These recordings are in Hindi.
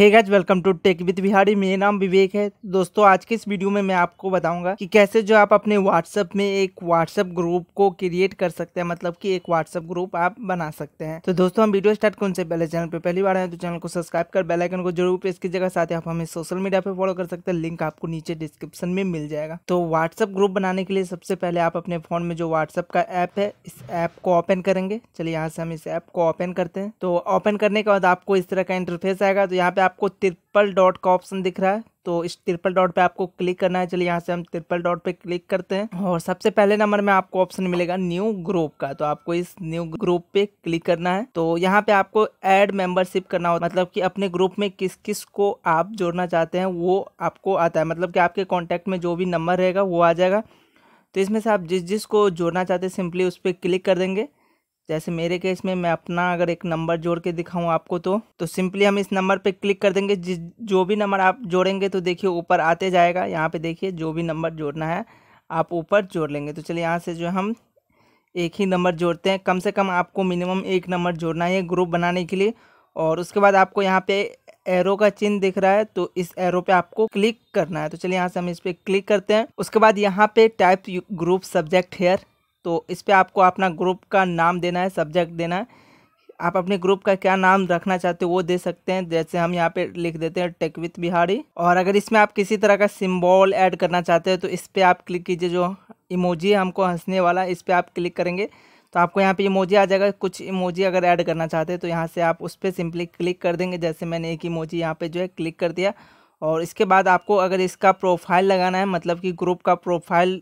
hey guys welcome to tech with Bihari मेरा नाम विवेक है दोस्तों आज के इस वीडियो में मैं आपको बताऊंगा कि कैसे जो आप अपने व्हाट्सएप में एक व्हाट्सएप ग्रुप को क्रिएट कर सकते हैं मतलब कि एक व्हाट्सएप ग्रुप आप बना सकते हैं तो दोस्तों हम वीडियो स्टार्ट कौन से पहले चैनल पर पहली बार आए तो चैनल को सब्सक्राइब कर बेलाइकन को जरूर प्रेस कीजिएगा साथ ही आप हमें सोशल मीडिया पर फॉलो कर सकते हैं लिंक आपको नीचे डिस्क्रिप्शन में मिल जाएगा तो व्हाट्सएप ग्रुप बनाने के लिए सबसे पहले आप अपने फोन में जो व्हाट्सएप का ऐप है इस ऐप को ओपन करेंगे चलिए यहाँ से हम इस ऐप को ओपन करते हैं तो ओपन करने के बाद आपको इस तरह का इंटरफेस आएगा तो यहाँ पे आपको ट्रिपल डॉट का ऑप्शन दिख रहा है तो इस ट्रिपल डॉट पे आपको क्लिक करना है चलिए यहाँ से हम ट्रिपल डॉट पे क्लिक करते हैं और सबसे पहले नंबर में आपको ऑप्शन मिलेगा न्यू ग्रुप का तो आपको इस न्यू ग्रुप पे क्लिक करना है तो यहाँ पे आपको ऐड मेंबरशिप करना होता है मतलब कि अपने ग्रुप में किस किस को आप जोड़ना चाहते हैं वो आपको आता है मतलब कि आपके कॉन्टैक्ट में जो भी नंबर रहेगा वो आ जाएगा तो इसमें से आप जिस जिस को जोड़ना चाहते हैं सिंपली उस पर क्लिक कर देंगे जैसे मेरे केस में मैं अपना अगर एक नंबर जोड़ के दिखाऊँ आपको तो तो सिंपली हम इस नंबर पे क्लिक कर देंगे जिस जो भी नंबर आप जोड़ेंगे तो देखिए ऊपर आते जाएगा यहाँ पे देखिए जो भी नंबर जोड़ना है आप ऊपर जोड़ लेंगे तो चलिए यहाँ से जो हम एक ही नंबर जोड़ते हैं कम से कम आपको मिनिमम एक नंबर जोड़ना है ग्रुप बनाने के लिए और उसके बाद आपको यहाँ पर एरो का चिन्ह दिख रहा है तो इस एरो पे आपको क्लिक करना है तो चलिए यहाँ से हम इस पर क्लिक करते हैं उसके बाद यहाँ पे टाइप ग्रुप सब्जेक्ट हेयर तो इस पर आपको अपना ग्रुप का नाम देना है सब्जेक्ट देना है आप अपने ग्रुप का क्या नाम रखना चाहते हो वो दे सकते हैं जैसे हम यहाँ पे लिख देते हैं विथ बिहारी और अगर इसमें आप किसी तरह का सिम्बॉल ऐड करना चाहते हो तो इस पर आप क्लिक कीजिए जो इमोजी है हमको हंसने वाला इस पर आप क्लिक करेंगे तो आपको यहाँ पे इमोजी आ जाएगा कुछ इमोजी अगर ऐड करना चाहते हैं तो यहाँ से आप उस पर सिंपली क्लिक कर देंगे जैसे मैंने एक इमोजी यहाँ पे जो है क्लिक कर दिया और इसके बाद आपको अगर इसका प्रोफाइल लगाना है मतलब कि ग्रुप का प्रोफाइल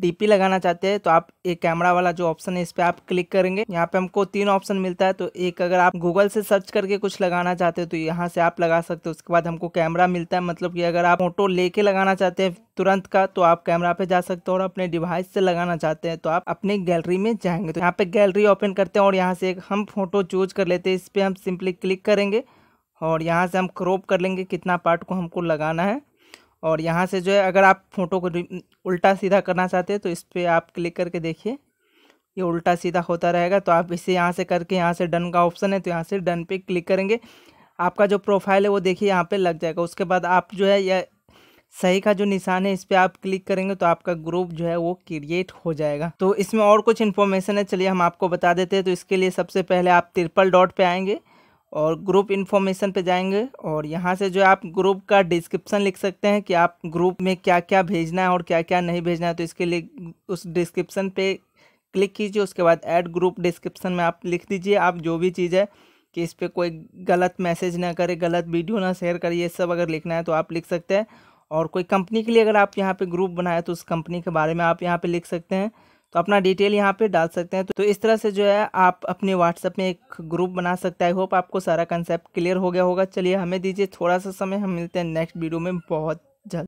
डीपी लगाना चाहते हैं तो आप एक कैमरा वाला जो ऑप्शन है इस पर आप क्लिक करेंगे यहाँ पे हमको तीन ऑप्शन मिलता है तो एक अगर आप गूगल से सर्च करके कुछ लगाना चाहते हो तो यहाँ से आप लगा सकते हो उसके बाद हमको कैमरा मिलता है मतलब कि अगर आप फोटो लेके लगाना चाहते हैं तुरंत का तो आप कैमरा पे जा सकते हो और अपने डिवाइस से लगाना चाहते हैं तो आप अपने गैलरी में जाएंगे तो यहाँ पे गैलरी ओपन करते हैं और यहाँ से एक हम फोटो चूज कर लेते हैं इस पर हम सिंपली क्लिक करेंगे और यहाँ से हम क्रॉप कर लेंगे कितना पार्ट को हमको लगाना है और यहाँ से जो है अगर आप फ़ोटो को उल्टा सीधा करना चाहते हैं तो इस पर आप क्लिक करके देखिए ये उल्टा सीधा होता रहेगा तो आप इसे यहाँ से करके यहाँ से डन का ऑप्शन है तो यहाँ से डन पे क्लिक करेंगे आपका जो प्रोफाइल है वो देखिए यहाँ पे लग जाएगा उसके बाद आप जो है यह सही का जो निशान है इस पर आप क्लिक करेंगे तो आपका ग्रुप जो है वो क्रिएट हो जाएगा तो इसमें और कुछ इन्फॉर्मेशन है चलिए हम आपको बता देते हैं तो इसके लिए सबसे पहले आप ट्रिपल डॉट पर आएँगे और ग्रुप इन्फॉर्मेशन पे जाएंगे और यहाँ से जो आप ग्रुप का डिस्क्रिप्शन लिख सकते हैं कि आप ग्रुप में क्या क्या भेजना है और क्या क्या नहीं भेजना है तो इसके लिए उस डिस्क्रिप्शन पे क्लिक कीजिए उसके बाद ऐड ग्रुप डिस्क्रिप्शन में आप लिख दीजिए आप जो भी चीज़ है कि इस पर कोई गलत मैसेज ना करे गलत वीडियो ना शेयर करे ये सब अगर लिखना है तो आप लिख सकते हैं और कोई कंपनी के लिए अगर आप यहाँ पर ग्रुप बनाए तो उस कंपनी के बारे में आप यहाँ पर लिख सकते हैं तो अपना डिटेल यहाँ पे डाल सकते हैं तो इस तरह से जो है आप अपने व्हाट्सएप में एक ग्रुप बना सकते हैं आई होप आपको सारा कंसेप्ट क्लियर हो गया होगा चलिए हमें दीजिए थोड़ा सा समय हम मिलते हैं नेक्स्ट वीडियो में बहुत